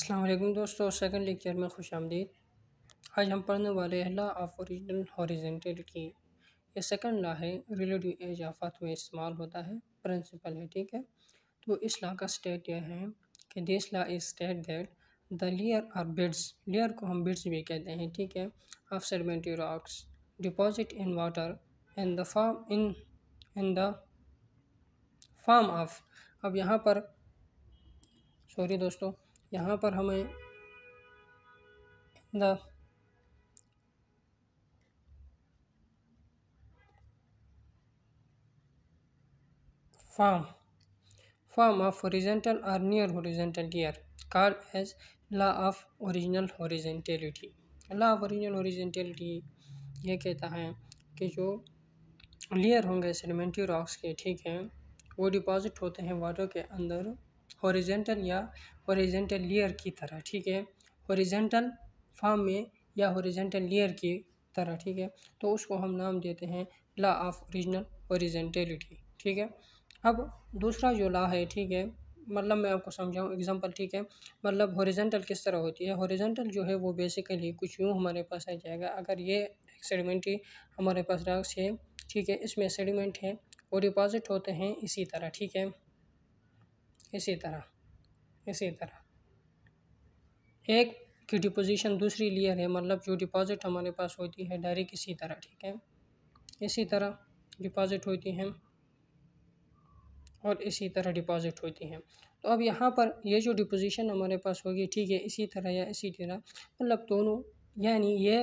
अल्लाम दोस्तों second lecture में खुश आमदीद आज हम पढ़ने वाले हैं ऑफ ओरिजिनल हॉरिजेंटल की ये सेकंड ला है रिलेटिव एज आफात में इस्तेमाल होता है प्रिंसिपल है ठीक है तो इस ला का स्टेट यह है कि this law is state that the layer और बिड्स लेयर को हम बिड्स भी कहते हैं ठीक है of sedimentary rocks deposit in water in the form in in the form of अब यहाँ पर सॉरी दोस्तों यहाँ पर हमें the form form of horizontal or near horizontal gear call as law of original horizontality law of original horizontality ये कहता है कि जो लेयर होंगे सेडिमेंट्री रॉक्स के ठीक हैं वो डिपॉजिट होते हैं वाटर के अंदर हॉरिजेंटल या हॉरिजेंटल लेयर की तरह ठीक है हॉरिजेंटल फॉर्म में या हॉरिजेंटल लेयर की तरह ठीक है तो उसको हम नाम देते हैं ला ऑफ ओरिजिनल ओरिजेंटेलिटी ठीक है अब दूसरा जो ला है ठीक है मतलब मैं आपको समझाऊँ एग्जांपल ठीक है मतलब हॉरिजेंटल किस तरह होती है हॉरिजेंटल जो है वो बेसिकली कुछ यूँ हमारे पास आ जाएगा अगर ये सेडिमेंट्री हमारे पास रॉक्स है ठीक है इसमें सेडिमेंट है वो डिपॉजिट होते हैं इसी तरह ठीक है इसी तरह इसी तरह एक की डिपोजिशन दूसरी लेयर है मतलब जो डिपॉजिट हमारे पास होती है डायरेक्ट इसी तरह ठीक है इसी तरह डिपॉजिट होती हैं और इसी तरह डिपॉजिट होती हैं तो अब यहाँ पर ये जो डिपोजिशन हमारे पास होगी ठीक है इसी तरह या इसी तरह मतलब दोनों यानी ये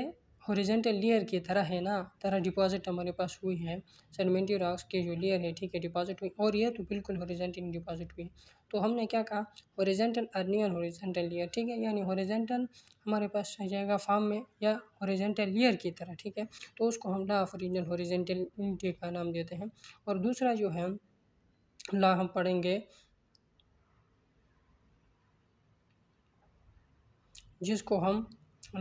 हॉरिजेंटल लेयर की तरह है ना तरह डिपॉजिट हमारे पास हुई है सेडमेंटी रॉक्स के जो लेयर है ठीक है डिपॉजिट हुई और ये तो बिल्कुल हॉरिजेंटल डिपॉजिट हुई तो हमने क्या कहा हॉरिजेंटल अर्निंग और हॉरिजेंटल लेयर ठीक है यानी हॉरिजेंटल हमारे पास आ जाएगा फार्म में या हॉरिजेंटल लेयर की तरह ठीक है तो उसको हम ला ऑफ रीजनल हॉरिजेंटल का नाम देते हैं और दूसरा जो है ला हम पढ़ेंगे जिसको हम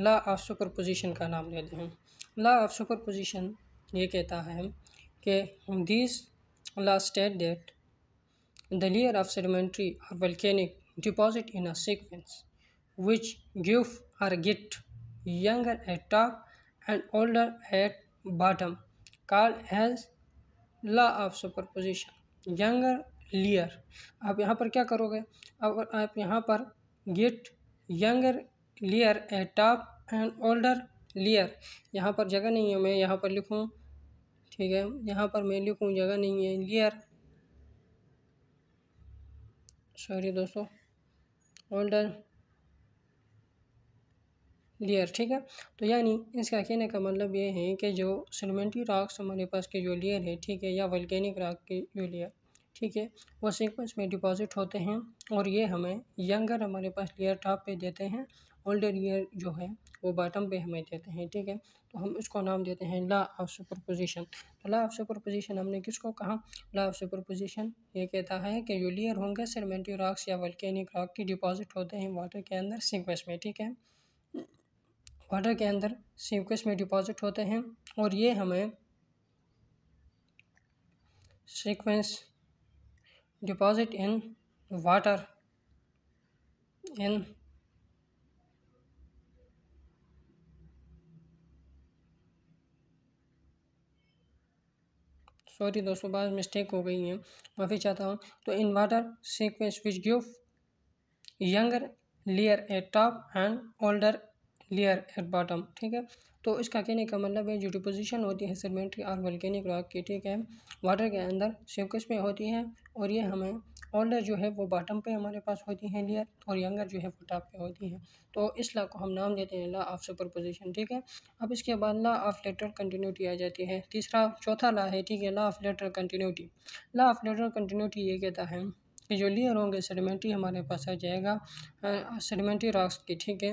ला ऑफ सुपर पोजिशन का नाम लेते हैं ला ऑफ सुपर पोजिशन ये कहता है कि this law state that the layer of sedimentary और volcanic deposit in a sequence which give are get younger at top and older at bottom call has law of superposition younger layer आप यहाँ पर क्या करोगे अब आप यहाँ पर get younger layer at top and older layer यहाँ पर जगह नहीं है मैं यहाँ पर लिखूँ ठीक है यहाँ पर मैं लिखूँ जगह नहीं है लेयर सॉरी दोस्तों ओल्डर लेयर ठीक है तो यानी इसका कहने का मतलब ये है कि जो सिलमेंटी रॉक्स हमारे पास के जो लेयर है ठीक है या वल्केनिक रॉक के जो लेयर ठीक है वो सीक्वेंस में डिपॉजिट होते हैं और ये हमें यंगर हमारे पास लेयर टॉप पे देते हैं होल्डर ईयर जो है वो बॉटम पे हमें देते हैं ठीक है तो हम इसको नाम देते हैं ला ऑफ सुपर पोजिशन तो ला ऑफ सुपर पोजिशन हमने किसको कहा ला ऑफ सुपर पोजिशन ये कहता है कि जो लेयर होंगे सरमेंटी रॉक्स या वल्केनिक रॉक की डिपॉजिट होते हैं वाटर के अंदर सीक्वेंस में ठीक है वाटर के अंदर सीक्वेंस में डिपॉजिट होते हैं और ये हमें sequence deposit in water in sorry दोस्तों बाद मिस्टेक हो गई है माफ़ी चाहता हूँ तो inverter sequence which give younger layer at top and older layer at bottom ठीक है तो इसका कहने का मतलब है जो डिपोजिशन होती है सेगमेंट की और वल्केनिक रॉक की ठीक है वाटर के अंदर सीक्वेंस में होती है और ये हमें ओल्डर जो है वो बॉटम पे हमारे पास होती हैं लेयर और यंगर जो है वो टॉप पे होती हैं तो इस ला को हम नाम देते हैं ला ऑफ सुपर पोजिशन ठीक है अब इसके बाद ला ऑफ लेटर कंटिन्यूटी आ जाती है तीसरा चौथा ला है ठीक है law of lateral continuity law of lateral continuity ये कहता है कि जो लेयर होंगे सेडिमेंट्री हमारे पास आ जाएगा सेडिमेंट्री रॉक्स की ठीक है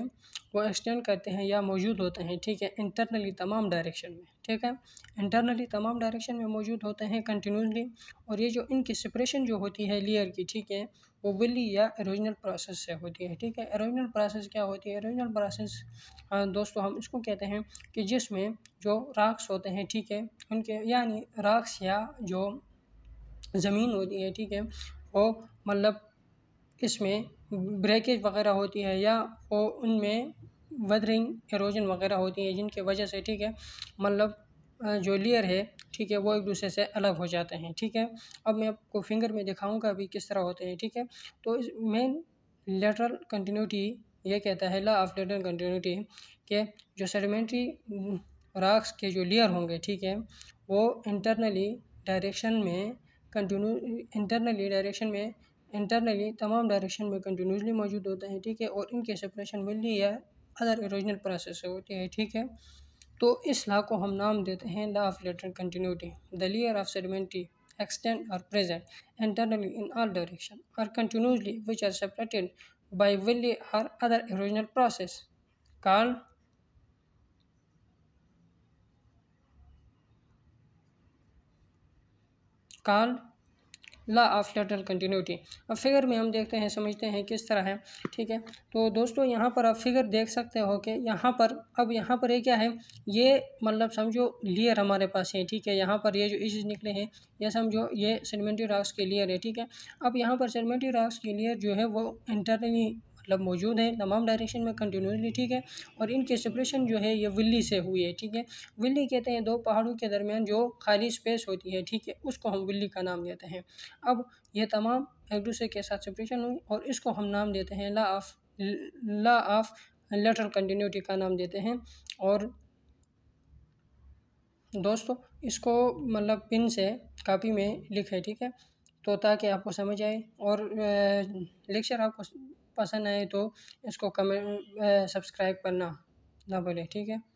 वो एक्सटेंड करते हैं या मौजूद होते हैं ठीक है इंटरनली तमाम डायरेक्शन में ठीक है इंटरनली तमाम डायरेक्शन में मौजूद होते हैं कंटिन्यूसली और ये जो इनकी सेपरेशन जो होती है लेयर की ठीक है वो बिली या एरिजिनल प्रोसेस से होती है ठीक है एरिजिनल प्रोसेस क्या होती है एरिजिनल प्रोसेस दोस्तों हम इसको कहते हैं कि जिसमें जो राक्स होते हैं ठीक है उनके यानी राक्स या जो ज़मीन होती है ठीक है वो मतलब इसमें ब्रेकेज वगैरह होती है या वो उनमें वदरिंग एरोजन वगैरह होती है जिनके वजह से ठीक है मतलब जो लेयर है ठीक है वो एक दूसरे से अलग हो जाते हैं ठीक है अब मैं आपको फिंगर में दिखाऊंगा अभी किस तरह होते हैं ठीक है तो मेन लेटरल कंटिन्यूटी ये कहता है ला ऑफ लेटरल कंटिन्यूटी के जो सेडिमेंट्री राक्स के जो लेयर होंगे ठीक है वो इंटरनली डायरेक्शन में कंटिन्यू इंटरनली डायरेक्शन में इंटरनली तमाम डायरेक्शन में कंटिन्यूसली मौजूद होते हैं ठीक है और इनके सेपरेशन मिलनी या अदर ओरिजिनल प्रोसेस होती है ठीक है तो इस ला को हम नाम देते हैं law of lateral continuity the layer of sedimentary extend और present internally in all direction और continuously which are separated by valley or other erosional process called call law of lateral continuity अब फिगर में हम देखते हैं समझते हैं किस तरह है ठीक है तो दोस्तों यहाँ पर आप फिगर देख सकते हो कि यहाँ पर अब यहाँ पर ये क्या है ये मतलब समझो लेयर हमारे पास है ठीक है यहाँ पर ये जो इज निकले हैं ये समझो ये सेडमेंटी रॉक्स के लेयर है ठीक है अब यहाँ पर सेलमेंट्री रॉक्स की लेयर जो है वो इंटरनली मतलब मौजूद है तमाम डायरेक्शन में कंटिन्यूसली ठीक है और इनके सेपरेशन जो है ये विल्ली से हुई है ठीक है विल्ली कहते हैं दो पहाड़ों के दरमियान जो खाली स्पेस होती है ठीक है उसको हम विल्ली का नाम देते हैं अब ये तमाम एक दूसरे के साथ सेपरेशन हुई और इसको हम नाम देते हैं law of law of lateral continuity का नाम देते हैं और दोस्तों इसको मतलब पिन से कापी में लिखे ठीक है तो ताकि आपको समझ आए और लेक्चर आपको पसंद आए तो इसको कमेंट सब्सक्राइब करना ना भूलें ठीक है